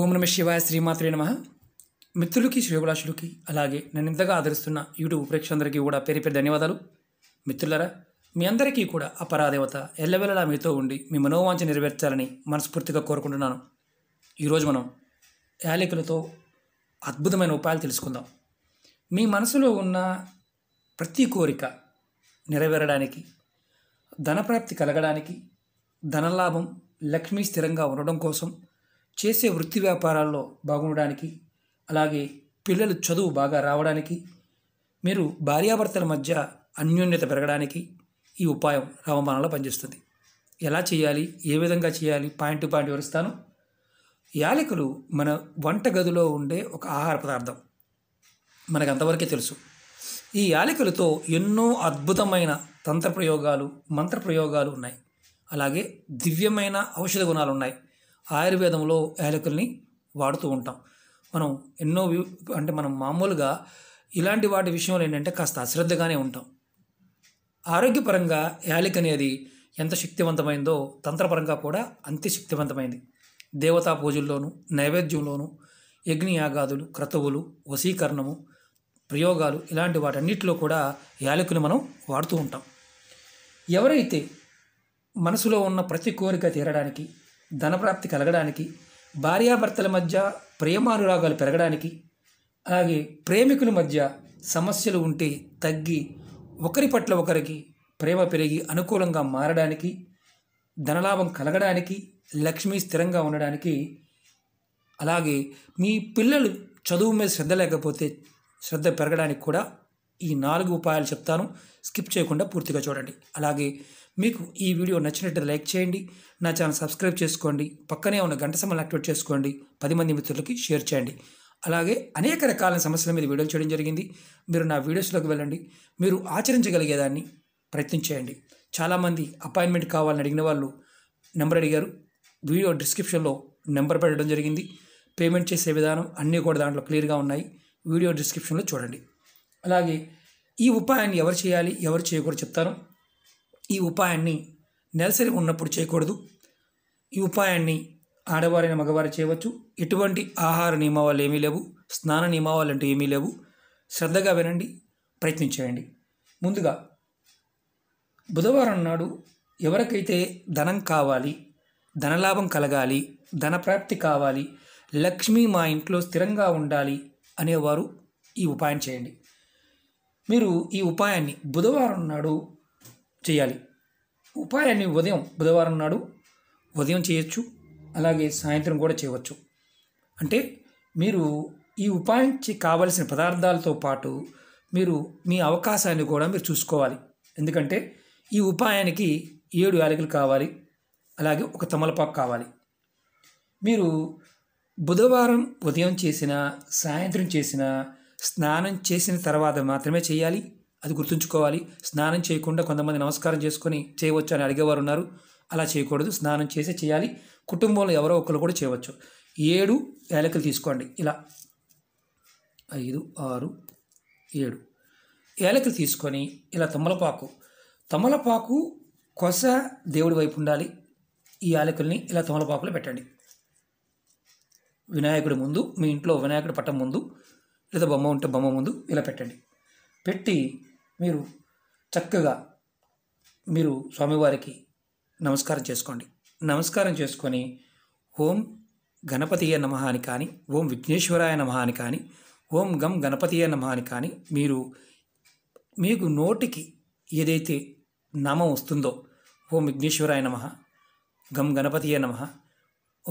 ఓం నమ శివాయ శ్రీమాత్రే నమ మిత్రులకి శుభలాషులకి అలాగే నన్ను ఇంతగా ఆదరిస్తున్న యూట్యూబ్ ప్రేక్షకులందరికీ కూడా పేరు పేరు ధన్యవాదాలు మిత్రులరా మీ అందరికీ కూడా అపరాదేవత ఎల్లవెల్లలా మీతో ఉండి మీ మనోవాంఛ నెరవేర్చాలని మనస్ఫూర్తిగా కోరుకుంటున్నాను ఈరోజు మనం యాలికలతో అద్భుతమైన ఉపాయాలు తెలుసుకుందాం మీ మనసులో ఉన్న ప్రతి కోరిక నెరవేరడానికి ధనప్రాప్తి కలగడానికి ధనలాభం లక్ష్మీ స్థిరంగా ఉండడం కోసం చేసే వృత్తి వ్యాపారాల్లో బాగుండడానికి అలాగే పిల్లలు చదువు బాగా రావడానికి మీరు భార్యాభర్తల మధ్య అన్యోన్యత పెరగడానికి ఈ ఉపాయం రామబాణంలో పనిచేస్తుంది ఎలా చేయాలి ఏ విధంగా చేయాలి పాయింట్ టు పాయింట్ వివరిస్తాను యాలకులు మన వంట గదిలో ఉండే ఒక ఆహార పదార్థం మనకు అంతవరకే తెలుసు ఈ యాలకులతో ఎన్నో అద్భుతమైన తంత్ర ప్రయోగాలు మంత్ర ప్రయోగాలు ఉన్నాయి అలాగే దివ్యమైన ఔషధ గుణాలు ఉన్నాయి ఆయుర్వేదంలో యాలకుల్ని వాడుతూ ఉంటాం మనం ఎన్నో అంటే మనం మామూలుగా ఇలాంటి వాటి విషయంలో ఏంటంటే కాస్త అశ్రద్ధగానే ఉంటాం ఆరోగ్యపరంగా యాలిక్ అనేది ఎంత శక్తివంతమైందో తంత్రపరంగా కూడా అంతే శక్తివంతమైంది దేవతా పూజల్లోనూ నైవేద్యంలోనూ యజ్ఞయాగాదులు క్రతువులు వశీకరణము ప్రయోగాలు ఇలాంటి వాటన్నిటిలో కూడా యాలకుని మనం వాడుతూ ఉంటాం ఎవరైతే మనసులో ఉన్న ప్రతి కోరిక తీరడానికి ధనప్రాప్తి కలగడానికి భార్యాభర్తల మధ్య ప్రేమానురాగాలు పెరగడానికి అలాగే ప్రేమికుల మధ్య సమస్యలు ఉంటే తగ్గి ఒకరి పట్ల ఒకరికి ప్రేమ పెరిగి అనుకూలంగా మారడానికి ధనలాభం కలగడానికి లక్ష్మి స్థిరంగా ఉండడానికి అలాగే మీ పిల్లలు చదువు మీద శ్రద్ధ లేకపోతే శ్రద్ధ పెరగడానికి కూడా ఈ నాలుగు ఉపాయాలు చెప్తాను స్కిప్ చేయకుండా పూర్తిగా చూడండి అలాగే మీకు ఈ వీడియో నచ్చినట్టు లైక్ చేయండి నా ఛానల్ సబ్స్క్రైబ్ చేసుకోండి పక్కనే ఉన్న గంట సమయం యాక్టివేట్ చేసుకోండి పది మంది మిత్రులకి షేర్ చేయండి అలాగే అనేక రకాల సమస్యల మీద వీడియోలు చేయడం జరిగింది మీరు నా వీడియోస్లోకి వెళ్ళండి మీరు ఆచరించగలిగేదాన్ని ప్రయత్నం చేయండి చాలామంది అపాయింట్మెంట్ కావాలని అడిగిన వాళ్ళు నెంబర్ అడిగారు వీడియో డిస్క్రిప్షన్లో నెంబర్ పెట్టడం జరిగింది పేమెంట్ చేసే విధానం అన్నీ కూడా దాంట్లో క్లియర్గా ఉన్నాయి వీడియో డిస్క్రిప్షన్లో చూడండి అలాగే ఈ ఉపాయాన్ని ఎవరు చేయాలి ఎవరు చేయకూడదు చెప్తాను ఈ ఉపాయాన్ని నెలసరి ఉన్నప్పుడు చేయకూడదు ఈ ఉపాయాన్ని ఆడవారైన మగవారు చేయవచ్చు ఎటువంటి ఆహార నియమావాలు ఏమీ లేవు స్నాన నియమావాలు అంటూ ఏమీ లేవు శ్రద్ధగా వినండి ప్రయత్నించేయండి ముందుగా బుధవారం నాడు ఎవరికైతే ధనం కావాలి ధనలాభం కలగాలి ధన ప్రాప్తి కావాలి లక్ష్మి మా ఇంట్లో స్థిరంగా ఉండాలి అనేవారు ఈ ఉపాయం చేయండి మీరు ఈ ఉపాయాన్ని బుధవారం నాడు చేయాలి ఉపాయాన్ని ఉదయం బుధవారం నాడు ఉదయం చేయొచ్చు అలాగే సాయంత్రం కూడా చేయవచ్చు అంటే మీరు ఈ ఉపాయం కావలసిన పదార్థాలతో పాటు మీరు మీ అవకాశాన్ని కూడా మీరు చూసుకోవాలి ఎందుకంటే ఈ ఉపాయానికి ఏడు యాలకులు కావాలి అలాగే ఒక తమలపాకు కావాలి మీరు బుధవారం ఉదయం చేసిన సాయంత్రం చేసిన స్నానం చేసిన తర్వాత మాత్రమే చేయాలి అది గుర్తుంచుకోవాలి స్నానం చేయకుండా కొంతమంది నమస్కారం చేసుకొని చేయవచ్చు అని అడిగేవారు ఉన్నారు అలా చేయకూడదు స్నానం చేసే చేయాలి కుటుంబంలో ఎవరో ఒకరు కూడా చేయవచ్చు ఏడు ఏలకలు తీసుకోండి ఇలా ఐదు ఆరు ఏడు ఏలకలు తీసుకొని ఇలా తమలపాకు తమలపాకు కొస దేవుడి వైపు ఉండాలి ఈ ఏలకల్ని ఇలా తమలపాకులో పెట్టండి వినాయకుడి ముందు మీ ఇంట్లో వినాయకుడి పట్టం ముందు లేదా బొమ్మ ఉంటే బొమ్మ ముందు ఇలా పెట్టండి పెట్టి మీరు చక్కగా మీరు స్వామివారికి నమస్కారం చేసుకోండి నమస్కారం చేసుకొని ఓం గణపతియ నమ అని కానీ ఓం విఘ్నేశ్వరాయ నమ అని కానీ ఓం గం గణపతియ నమ అని కానీ మీరు మీకు నోటికి ఏదైతే నామం వస్తుందో ఓం విఘ్నేశ్వరాయ నమ గం గణపతియ నమ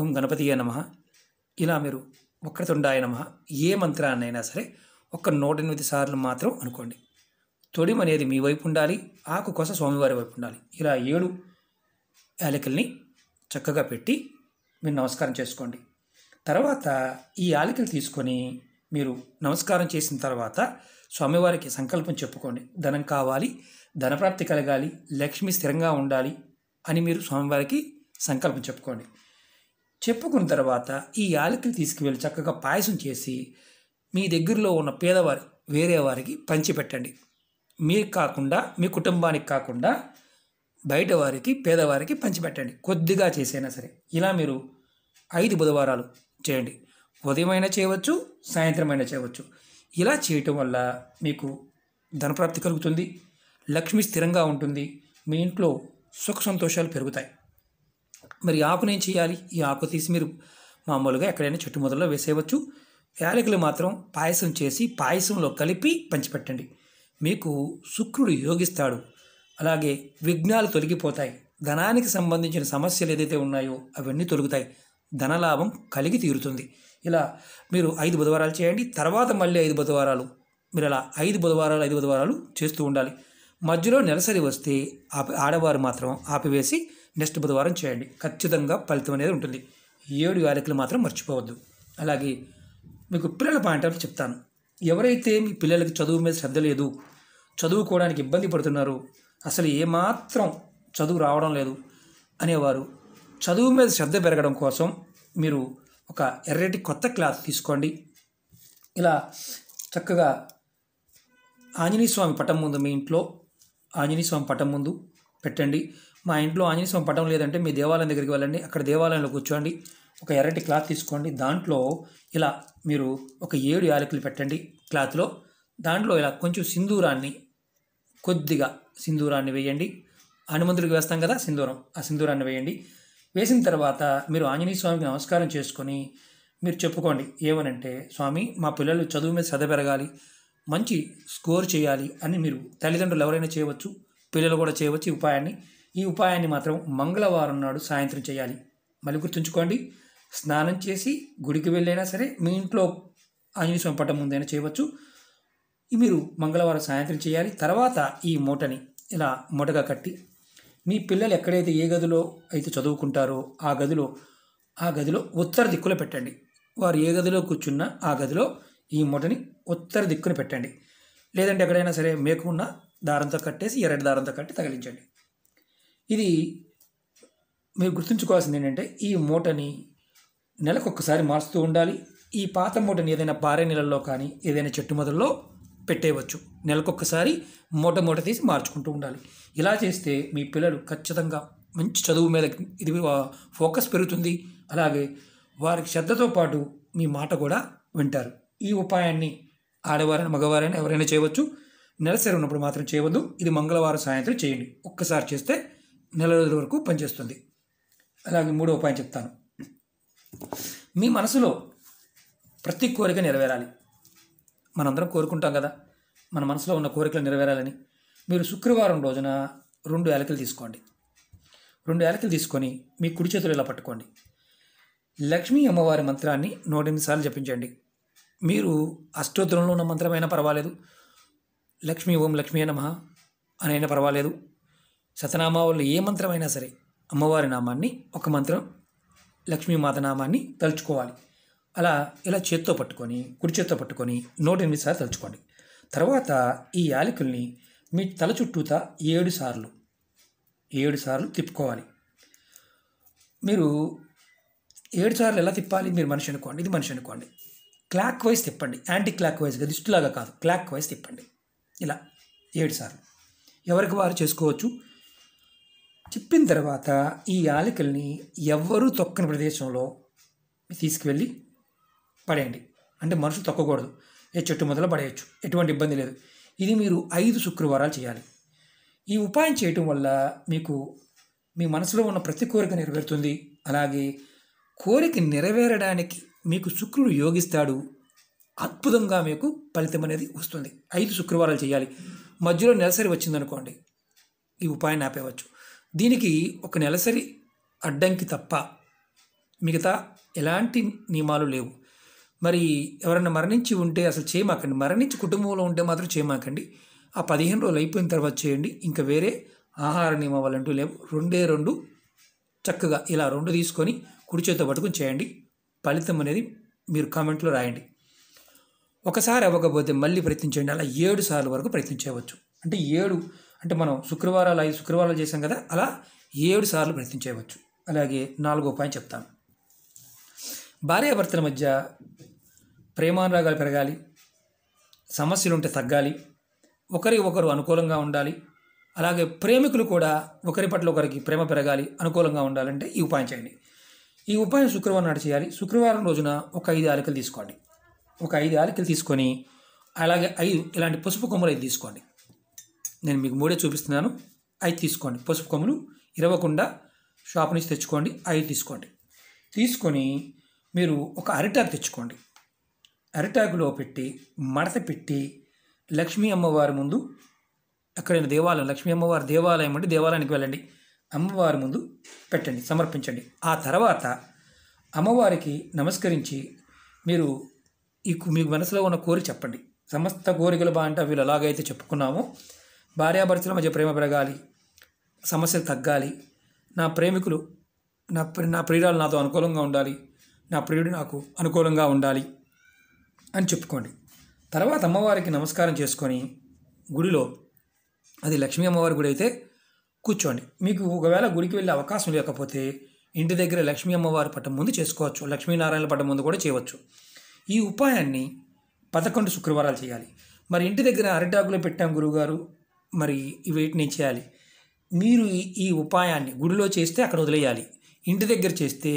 ఓం గణపతియ నమ ఇలా మీరు ఒక్కడుండాయ నమ ఏ మంత్రాన్నైనా సరే ఒక్క నూట ఎనిమిది సార్లు మాత్రం అనుకోండి తొడిమ అనేది మీ వైపు ఉండాలి ఆకు కోసం స్వామివారి వైపు ఉండాలి ఇలా ఏడు యాలికల్ని చక్కగా పెట్టి మీరు నమస్కారం చేసుకోండి తర్వాత ఈ యాలికలు తీసుకొని మీరు నమస్కారం చేసిన తర్వాత స్వామివారికి సంకల్పం చెప్పుకోండి ధనం కావాలి ధనప్రాప్తి కలగాలి లక్ష్మి స్థిరంగా ఉండాలి అని మీరు స్వామివారికి సంకల్పం చెప్పుకోండి చెప్పుకున్న తర్వాత ఈ యాలకులు తీసుకువెళ్ళి చక్కగా పాయసం చేసి మీ దగ్గరలో ఉన్న పేదవారి వేరే వారికి పంచిపెట్టండి మీకు కాకుండా మీ కుటుంబానికి కాకుండా బయట వారికి పేదవారికి పంచిపెట్టండి కొద్దిగా చేసైనా సరే ఇలా మీరు ఐదు బుధవారాలు చేయండి ఉదయమైనా చేయవచ్చు సాయంత్రమైనా చేయవచ్చు ఇలా చేయటం వల్ల మీకు ధనప్రాప్తి కలుగుతుంది లక్ష్మి స్థిరంగా ఉంటుంది మీ ఇంట్లో సుఖ సంతోషాలు పెరుగుతాయి మరి ఆకును ఏం చేయాలి ఈ ఆకు తీసి మీరు మామూలుగా ఎక్కడైనా చెట్టు మొదల్లో వేసేయవచ్చు యాలకులు మాత్రం పాయసం చేసి పాయసంలో కలిపి పంచిపెట్టండి మీకు శుక్రుడు యోగిస్తాడు అలాగే విఘ్నాలు తొలగిపోతాయి ధనానికి సంబంధించిన సమస్యలు ఏదైతే ఉన్నాయో అవన్నీ తొలుగుతాయి ధనలాభం కలిగి తీరుతుంది ఇలా మీరు ఐదు బుధవారాలు చేయండి తర్వాత మళ్ళీ ఐదు బుధవారాలు మీరు అలా ఐదు బుధవారాలు ఐదు బుధవారాలు చేస్తూ ఉండాలి మధ్యలో నెలసరి వస్తే ఆపి ఆడవారు మాత్రం ఆపివేసి నెక్స్ట్ బుధవారం చేయండి ఖచ్చితంగా ఫలితం అనేది ఉంటుంది ఏడు యాలకులు మాత్రం మర్చిపోవద్దు అలాగే మీకు పిల్లల పాయింట్ చెప్తాను ఎవరైతే మీ పిల్లలకి చదువు మీద శ్రద్ధ లేదు చదువుకోవడానికి ఇబ్బంది పడుతున్నారు అసలు ఏమాత్రం చదువు రావడం లేదు అనేవారు చదువు మీద శ్రద్ధ పెరగడం కోసం మీరు ఒక ఎర్రటి కొత్త క్లాత్ తీసుకోండి ఇలా చక్కగా ఆంజనేయ స్వామి పటం ముందు మీ ఇంట్లో ఆంజనేయ స్వామి పటం ముందు పెట్టండి మా ఇంట్లో ఆంజనేయ స్వామి పటం లేదంటే మీ దేవాలయం దగ్గరికి వెళ్ళండి అక్కడ దేవాలయంలో కూర్చోండి ఒక ఎర్రటి క్లాత్ తీసుకోండి దాంట్లో ఇలా మీరు ఒక ఏడు యాలకులు పెట్టండి క్లాత్లో దాంట్లో ఇలా కొంచెం సింధూరాన్ని కొద్దిగా సింధూరాన్ని వేయండి హనుమంతుడికి వేస్తాం కదా సింధూరం ఆ సింధూరాన్ని వేయండి వేసిన తర్వాత మీరు ఆంజనేయ స్వామికి నమస్కారం చేసుకొని మీరు చెప్పుకోండి ఏమనంటే స్వామి మా పిల్లలు చదువు మీద చద పెరగాలి మంచి స్కోర్ చేయాలి అని మీరు తల్లిదండ్రులు ఎవరైనా చేయవచ్చు పిల్లలు కూడా చేయవచ్చు ఈ ఉపాయాన్ని ఈ ఉపాయాన్ని మాత్రం మంగళవారం నాడు సాయంత్రం చేయాలి మళ్ళీ గుర్తుంచుకోండి స్నానం చేసి గుడికి వెళ్ళైనా సరే మీ ఇంట్లో ఆంజనేయ స్వామి పట్టం ముందైనా చేయవచ్చు మీరు మంగళవారం సాయంత్రం చేయాలి తర్వాత ఈ మూటని ఇలా మూటగా కట్టి మీ పిల్లలు ఎక్కడైతే ఏ గదిలో అయితే చదువుకుంటారో ఆ గదిలో ఆ గదిలో ఉత్తర దిక్కులో పెట్టండి వారు ఏ గదిలో కూర్చున్నా ఆ గదిలో ఈ మూటని ఉత్తర దిక్కున పెట్టండి లేదంటే ఎక్కడైనా సరే మేకున్న దారంతో కట్టేసి ఎర్రటి దారంతో కట్టి తగిలించండి ఇది మీరు గుర్తుంచుకోవాల్సింది ఏంటంటే ఈ మూటని నెలకొకసారి మారుస్తూ ఉండాలి ఈ పాత మూటని ఏదైనా పారే నీళ్ళల్లో కానీ ఏదైనా చెట్టు మొదల్లో పెట్టేయవచ్చు నెలకొకసారి మూట మూట తీసి మార్చుకుంటూ ఉండాలి ఇలా చేస్తే మీ పిల్లలు ఖచ్చితంగా మంచి చదువు మీద ఇది ఫోకస్ పెరుగుతుంది అలాగే వారికి శ్రద్ధతో పాటు మీ మాట కూడా వింటారు ఈ ఉపాయాన్ని ఆడవారైనా మగవారైనా ఎవరైనా చేయవచ్చు నెలసరి ఉన్నప్పుడు మాత్రం చేయవద్దు ఇది మంగళవారం సాయంత్రం చేయండి ఒక్కసారి చేస్తే నెల రోజుల వరకు పనిచేస్తుంది అలాగే మూడో ఉపాయం చెప్తాను మీ మనసులో ప్రతి కోరిక నెరవేరాలి మనందరం కోరుకుంటాం కదా మన మనసులో ఉన్న కోరికలు నెరవేరాలని మీరు శుక్రవారం రోజున రెండు ఏలకలు తీసుకోండి రెండు ఏలకలు తీసుకొని మీ కుడి చేతులు ఇలా పట్టుకోండి లక్ష్మీ అమ్మవారి మంత్రాన్ని నూటెనిమిది సార్లు జపించండి మీరు అష్టోత్తరంలో ఉన్న మంత్రమైనా పర్వాలేదు లక్ష్మీ ఓం లక్ష్మీ నమ అనైనా పర్వాలేదు సతనామావళి ఏ మంత్రమైనా సరే అమ్మవారి నామాన్ని ఒక మంత్రం లక్ష్మీమాత నామాన్ని తలుచుకోవాలి అలా ఇలా చేత్తో పట్టుకొని కుడి చేత్తో పట్టుకొని నూట ఎనిమిది సార్లు తలుచుకోండి తర్వాత ఈ యాలకుల్ని మీ తల చుట్టూత ఏడు సార్లు ఏడు సార్లు తిప్పుకోవాలి మీరు ఏడు సార్లు ఎలా తిప్పాలి మీరు మనిషి అనుకోండి ఇది మనిషి అనుకోండి క్లాక్ వైజ్ తిప్పండి యాంటీ క్లాక్ కదా దిష్టిలాగా కాదు క్లాక్ వైజ్ తిప్పండి ఇలా ఏడు సార్లు ఎవరికి వారు చేసుకోవచ్చు చిప్పిన తర్వాత ఈ యాలకుల్ని ఎవ్వరూ తొక్కని ప్రదేశంలో తీసుకువెళ్ళి పడేయండి అంటే మనుషులు తొక్కకూడదు ఏ చెట్టు మొదలు పడేయచ్చు ఎటువంటి ఇబ్బంది లేదు ఇది మీరు ఐదు శుక్రవారాలు చేయాలి ఈ ఉపాయం చేయటం వల్ల మీకు మీ మనసులో ఉన్న ప్రతి కోరిక నెరవేరుతుంది అలాగే కోరిక నెరవేరడానికి మీకు శుక్రుడు యోగిస్తాడు అద్భుతంగా మీకు ఫలితం అనేది వస్తుంది ఐదు శుక్రవారాలు చేయాలి మధ్యలో నెలసరి వచ్చిందనుకోండి ఈ ఉపాయం ఆపేవచ్చు దీనికి ఒక నెలసరి అడ్డంకి తప్ప మిగతా ఎలాంటి నియమాలు లేవు మరి ఎవరైనా మరణించి ఉంటే అసలు చేయమాకండి మరణించి కుటుంబంలో ఉంటే మాత్రం చేయమాకండి ఆ పదిహేను రోజులు అయిపోయిన తర్వాత చేయండి ఇంకా వేరే ఆహార అంటూ లేవు రెండే రెండు చక్కగా ఇలా రెండు తీసుకొని కుడి చేతితో పట్టుకుని చేయండి ఫలితం అనేది మీరు కామెంట్లో రాయండి ఒకసారి అవ్వకపోతే మళ్ళీ ప్రయత్నించండి అలా ఏడు సార్లు వరకు ప్రయత్నించవచ్చు అంటే ఏడు అంటే మనం శుక్రవారాలు ఐదు శుక్రవారాలు చేసాం కదా అలా ఏడు సార్లు ప్రయత్నం చేయవచ్చు అలాగే నాలుగో పాయింట్ చెప్తాను భార్యాభర్తల మధ్య ప్రేమానురాగాలు పెరగాలి సమస్యలు ఉంటే తగ్గాలి ఒకరి ఒకరు అనుకూలంగా ఉండాలి అలాగే ప్రేమికులు కూడా ఒకరి పట్ల ఒకరికి ప్రేమ పెరగాలి అనుకూలంగా ఉండాలంటే ఈ ఉపాయం చేయండి ఈ ఉపాయం శుక్రవారం నాడు చేయాలి శుక్రవారం రోజున ఒక ఐదు ఆలికలు తీసుకోండి ఒక ఐదు ఆలికలు తీసుకొని అలాగే ఐదు ఇలాంటి పసుపు కొమ్మలు అయితే తీసుకోండి నేను మీకు మూడే చూపిస్తున్నాను అవి తీసుకోండి పసుపు కొమ్ములు ఇరవకుండా షాప్ నుంచి తెచ్చుకోండి అవి తీసుకోండి తీసుకొని మీరు ఒక అరిటాకు తెచ్చుకోండి అరిటాకులో పెట్టి మడత పెట్టి లక్ష్మీ అమ్మవారి ముందు ఎక్కడైనా దేవాలయం లక్ష్మీ అమ్మవారి దేవాలయం అంటే దేవాలయానికి వెళ్ళండి అమ్మవారి ముందు పెట్టండి సమర్పించండి ఆ తర్వాత అమ్మవారికి నమస్కరించి మీరు ఈ మీకు మనసులో ఉన్న కోరిక చెప్పండి సమస్త కోరికలు బాంట వీళ్ళు ఎలాగైతే చెప్పుకున్నామో భార్యాభర్తల మధ్య ప్రేమ పెరగాలి సమస్యలు తగ్గాలి నా ప్రేమికులు నా నా ప్రియురాలు నాతో అనుకూలంగా ఉండాలి నా ప్రియుడు నాకు అనుకూలంగా ఉండాలి అని చెప్పుకోండి తర్వాత అమ్మవారికి నమస్కారం చేసుకొని గుడిలో అది లక్ష్మీ అమ్మవారి గుడి అయితే కూర్చోండి మీకు ఒకవేళ గుడికి వెళ్ళే అవకాశం లేకపోతే ఇంటి దగ్గర లక్ష్మీ అమ్మవారి పట్టం ముందు చేసుకోవచ్చు లక్ష్మీనారాయణ పట్టం ముందు కూడా చేయవచ్చు ఈ ఉపాయాన్ని పదకొండు శుక్రవారాలు చేయాలి మరి ఇంటి దగ్గర అరిటాకులు పెట్టాం గురువుగారు మరి వీటిని చేయాలి మీరు ఈ ఉపాయాన్ని గుడిలో చేస్తే అక్కడ వదిలేయాలి ఇంటి దగ్గర చేస్తే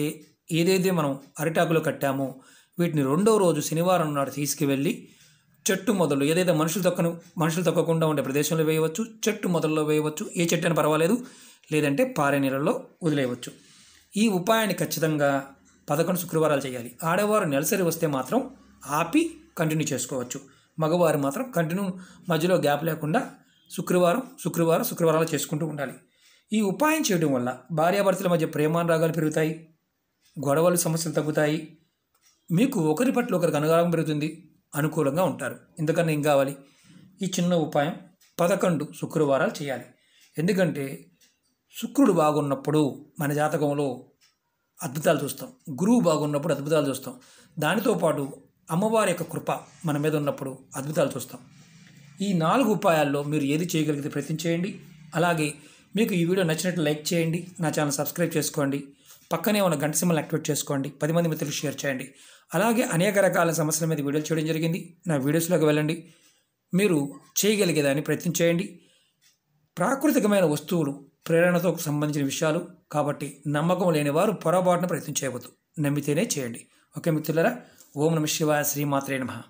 ఏదైతే మనం అరిటాకులో కట్టామో వీటిని రెండో రోజు శనివారం నాడు తీసుకువెళ్ళి చెట్టు మొదలు ఏదైతే మనుషులు తొక్కను మనుషులు తొక్కకుండా ఉండే ప్రదేశంలో వేయవచ్చు చెట్టు మొదల్లో వేయవచ్చు ఏ చెట్టు అయినా పర్వాలేదు లేదంటే పారే నీళ్ళలో వదిలేయవచ్చు ఈ ఉపాయాన్ని ఖచ్చితంగా పదకొండు శుక్రవారాలు చేయాలి ఆడవారు నెలసరి వస్తే మాత్రం ఆపి కంటిన్యూ చేసుకోవచ్చు మగవారు మాత్రం కంటిన్యూ మధ్యలో గ్యాప్ లేకుండా శుక్రవారం శుక్రవారం శుక్రవారాలు చేసుకుంటూ ఉండాలి ఈ ఉపాయం చేయడం వల్ల భార్యాభర్తల మధ్య ప్రేమానురాగాలు పెరుగుతాయి గొడవలు సమస్యలు తగ్గుతాయి మీకు ఒకరి పట్ల ఒకరికి అనుగారం పెరుగుతుంది అనుకూలంగా ఉంటారు ఎందుకన్నా ఏం కావాలి ఈ చిన్న ఉపాయం పదకొండు శుక్రవారాలు చేయాలి ఎందుకంటే శుక్రుడు బాగున్నప్పుడు మన జాతకంలో అద్భుతాలు చూస్తాం గురువు బాగున్నప్పుడు అద్భుతాలు చూస్తాం దానితో పాటు అమ్మవారి యొక్క కృప మన మీద ఉన్నప్పుడు అద్భుతాలు చూస్తాం ఈ నాలుగు ఉపాయాల్లో మీరు ఏది చేయగలిగితే ప్రయత్నం చేయండి అలాగే మీకు ఈ వీడియో నచ్చినట్లు లైక్ చేయండి నా ఛానల్ సబ్స్క్రైబ్ చేసుకోండి పక్కనే ఉన్న గంట సింబల్ యాక్టివేట్ చేసుకోండి పది మంది మిత్రులు షేర్ చేయండి అలాగే అనేక రకాల సమస్యల మీద వీడియోలు చేయడం జరిగింది నా వీడియోస్లోకి వెళ్ళండి మీరు చేయగలిగేదాన్ని ప్రయత్నం చేయండి ప్రాకృతికమైన వస్తువులు ప్రేరణతో సంబంధించిన విషయాలు కాబట్టి నమ్మకం లేని వారు పొరపాటున ప్రయత్నం చేయవద్దు నమ్మితేనే చేయండి ఓకే మిత్రులరా ఓం నమ శివాయ శ్రీమాత్రే నమ